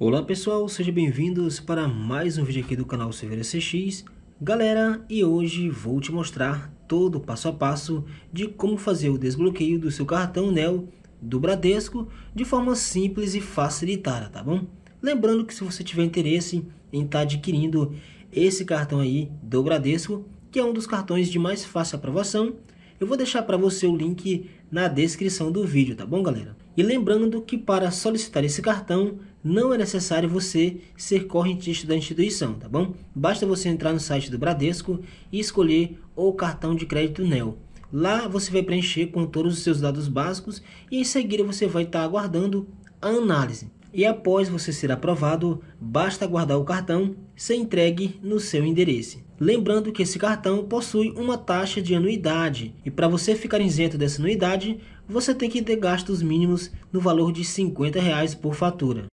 Olá pessoal, sejam bem-vindos para mais um vídeo aqui do canal Silveira CX. Galera, e hoje vou te mostrar todo o passo a passo de como fazer o desbloqueio do seu cartão NEL do Bradesco de forma simples e facilitada, tá bom? Lembrando que se você tiver interesse em estar tá adquirindo esse cartão aí do Bradesco, que é um dos cartões de mais fácil aprovação, eu vou deixar para você o link na descrição do vídeo, tá bom galera? E lembrando que para solicitar esse cartão, não é necessário você ser correntista da instituição, tá bom? Basta você entrar no site do Bradesco e escolher o cartão de crédito NEO. Lá você vai preencher com todos os seus dados básicos e em seguida você vai estar aguardando a análise. E após você ser aprovado, basta guardar o cartão ser entregue no seu endereço. Lembrando que esse cartão possui uma taxa de anuidade e para você ficar isento dessa anuidade, você tem que ter gastos mínimos no valor de R$ reais por fatura.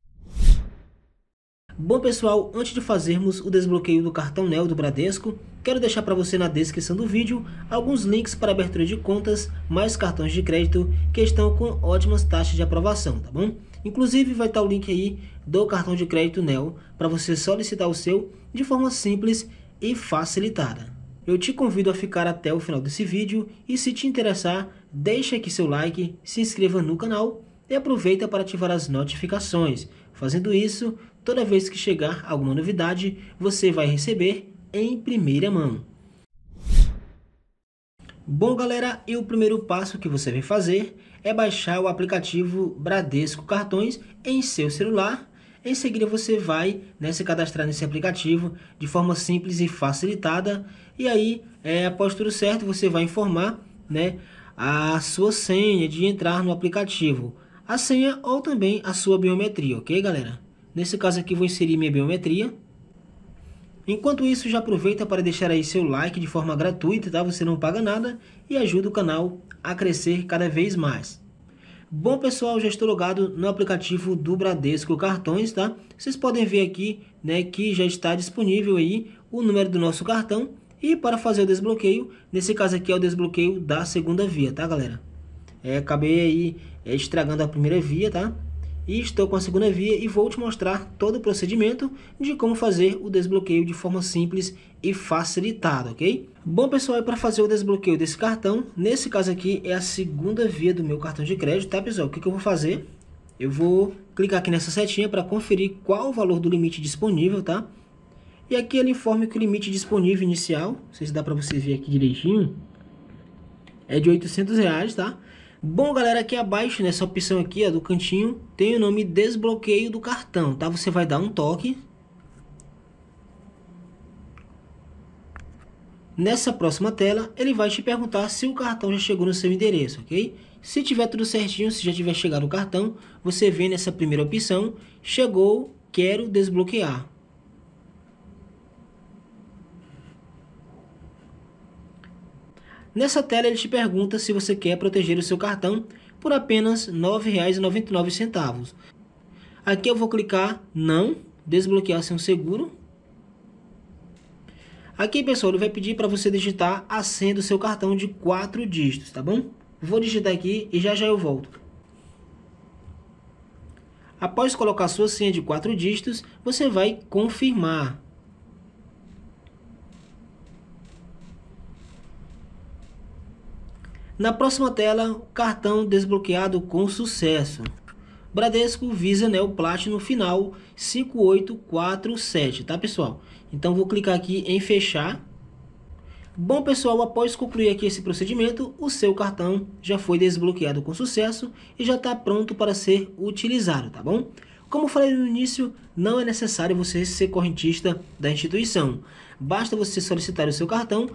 Bom pessoal, antes de fazermos o desbloqueio do cartão Neo do Bradesco, quero deixar para você na descrição do vídeo alguns links para abertura de contas, mais cartões de crédito que estão com ótimas taxas de aprovação, tá bom? Inclusive vai estar tá o link aí do cartão de crédito Neo para você solicitar o seu de forma simples e facilitada. Eu te convido a ficar até o final desse vídeo e se te interessar, deixa aqui seu like, se inscreva no canal e aproveita para ativar as notificações Fazendo isso, toda vez que chegar alguma novidade, você vai receber em primeira mão. Bom, galera, e o primeiro passo que você vai fazer é baixar o aplicativo Bradesco Cartões em seu celular em seguida você vai né, se cadastrar nesse aplicativo de forma simples e facilitada. E aí, é, após tudo certo, você vai informar né, a sua senha de entrar no aplicativo a senha ou também a sua biometria, ok galera? Nesse caso aqui vou inserir minha biometria. Enquanto isso, já aproveita para deixar aí seu like de forma gratuita, tá? Você não paga nada e ajuda o canal a crescer cada vez mais. Bom pessoal, já estou logado no aplicativo do Bradesco Cartões, tá? Vocês podem ver aqui, né, que já está disponível aí o número do nosso cartão e para fazer o desbloqueio, nesse caso aqui é o desbloqueio da segunda via, tá galera? É, acabei aí é, estragando a primeira via, tá? E estou com a segunda via e vou te mostrar todo o procedimento de como fazer o desbloqueio de forma simples e facilitada, ok? Bom pessoal, é para fazer o desbloqueio desse cartão, nesse caso aqui é a segunda via do meu cartão de crédito, tá pessoal? O que, que eu vou fazer? Eu vou clicar aqui nessa setinha para conferir qual o valor do limite disponível, tá? E aqui ele informa que o limite disponível inicial, não sei se dá para vocês ver aqui direitinho, é de 800 reais, tá? Bom, galera, aqui abaixo, nessa opção aqui, ó, do cantinho, tem o nome desbloqueio do cartão, tá? Você vai dar um toque. Nessa próxima tela, ele vai te perguntar se o cartão já chegou no seu endereço, ok? Se tiver tudo certinho, se já tiver chegado o cartão, você vem nessa primeira opção, chegou, quero desbloquear. Nessa tela ele te pergunta se você quer proteger o seu cartão por apenas R$ 9,99. Aqui eu vou clicar não, desbloquear seu seguro. Aqui pessoal, ele vai pedir para você digitar a senha do seu cartão de 4 dígitos, tá bom? Vou digitar aqui e já já eu volto. Após colocar sua senha de 4 dígitos, você vai confirmar. Na próxima tela, cartão desbloqueado com sucesso. Bradesco Visa Neo Platinum final 5847, tá pessoal? Então vou clicar aqui em fechar. Bom pessoal, após concluir aqui esse procedimento, o seu cartão já foi desbloqueado com sucesso e já está pronto para ser utilizado, tá bom? Como falei no início, não é necessário você ser correntista da instituição. Basta você solicitar o seu cartão,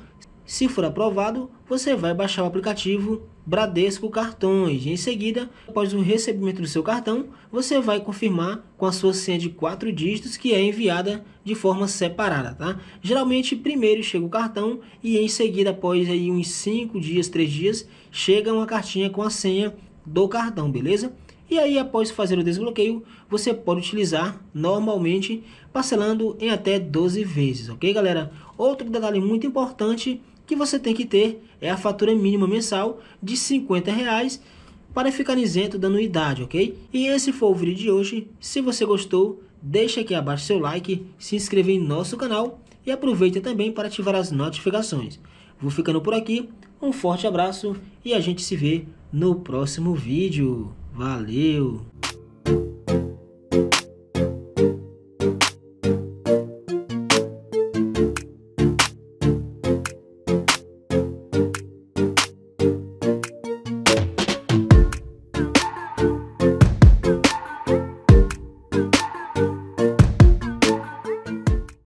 se for aprovado, você vai baixar o aplicativo Bradesco Cartões. Em seguida, após o recebimento do seu cartão, você vai confirmar com a sua senha de quatro dígitos que é enviada de forma separada, tá? Geralmente, primeiro chega o cartão e em seguida, após aí uns 5 dias, 3 dias, chega uma cartinha com a senha do cartão, beleza? E aí, após fazer o desbloqueio, você pode utilizar normalmente parcelando em até 12 vezes, ok, galera? Outro detalhe muito importante que você tem que ter é a fatura mínima mensal de 50 reais para ficar isento da anuidade, ok? E esse foi o vídeo de hoje. Se você gostou, deixa aqui abaixo seu like, se inscreva em nosso canal e aproveita também para ativar as notificações. Vou ficando por aqui, um forte abraço e a gente se vê no próximo vídeo. Valeu!